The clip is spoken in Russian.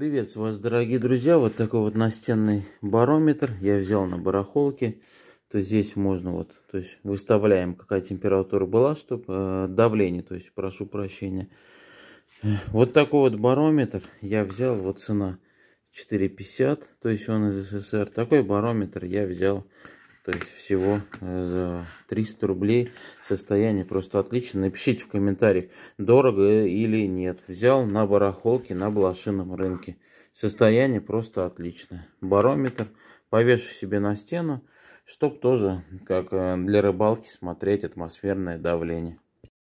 Приветствую вас, дорогие друзья! Вот такой вот настенный барометр я взял на барахолке. То есть здесь можно вот, то есть выставляем, какая температура была, чтобы э, давление, то есть прошу прощения. Вот такой вот барометр я взял, вот цена 4,50, то есть он из СССР. Такой барометр я взял то есть всего э, за 300 рублей состояние просто отлично. Напишите в комментариях, дорого или нет. Взял на барахолке на блошином рынке. Состояние просто отличное. Барометр повешу себе на стену, чтоб тоже, как э, для рыбалки, смотреть атмосферное давление.